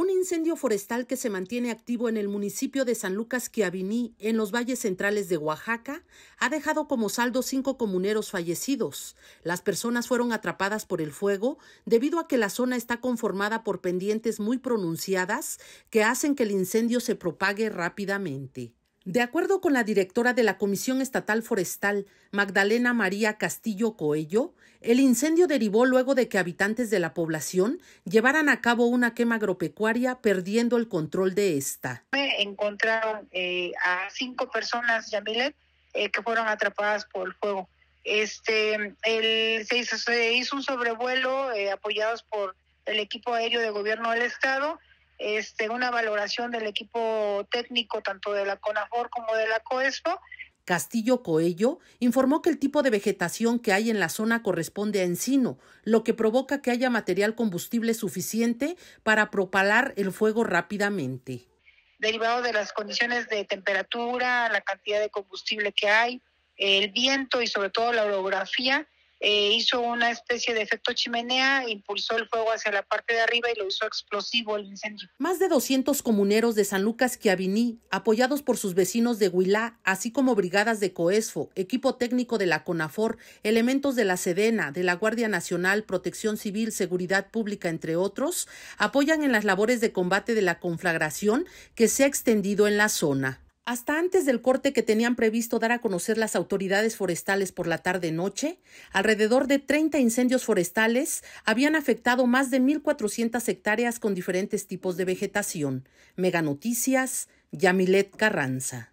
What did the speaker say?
Un incendio forestal que se mantiene activo en el municipio de San Lucas Quiaviní, en los valles centrales de Oaxaca, ha dejado como saldo cinco comuneros fallecidos. Las personas fueron atrapadas por el fuego debido a que la zona está conformada por pendientes muy pronunciadas que hacen que el incendio se propague rápidamente. De acuerdo con la directora de la Comisión Estatal Forestal, Magdalena María Castillo Coello, el incendio derivó luego de que habitantes de la población llevaran a cabo una quema agropecuaria perdiendo el control de esta. Encontraron eh, a cinco personas, Yamilet, eh, que fueron atrapadas por el fuego. Este, se, hizo, un sobrevuelo eh, apoyados por el equipo aéreo de gobierno del estado este, una valoración del equipo técnico tanto de la CONAFOR como de la COESPO. Castillo Coello informó que el tipo de vegetación que hay en la zona corresponde a encino, lo que provoca que haya material combustible suficiente para propalar el fuego rápidamente. Derivado de las condiciones de temperatura, la cantidad de combustible que hay, el viento y sobre todo la orografía, eh, hizo una especie de efecto chimenea, impulsó el fuego hacia la parte de arriba y lo hizo explosivo el incendio. Más de 200 comuneros de San Lucas Quiaviní, apoyados por sus vecinos de Huilá, así como brigadas de COESFO, equipo técnico de la CONAFOR, elementos de la SEDENA, de la Guardia Nacional, Protección Civil, Seguridad Pública, entre otros, apoyan en las labores de combate de la conflagración que se ha extendido en la zona. Hasta antes del corte que tenían previsto dar a conocer las autoridades forestales por la tarde-noche, alrededor de 30 incendios forestales habían afectado más de 1.400 hectáreas con diferentes tipos de vegetación. Meganoticias, Yamilet Carranza.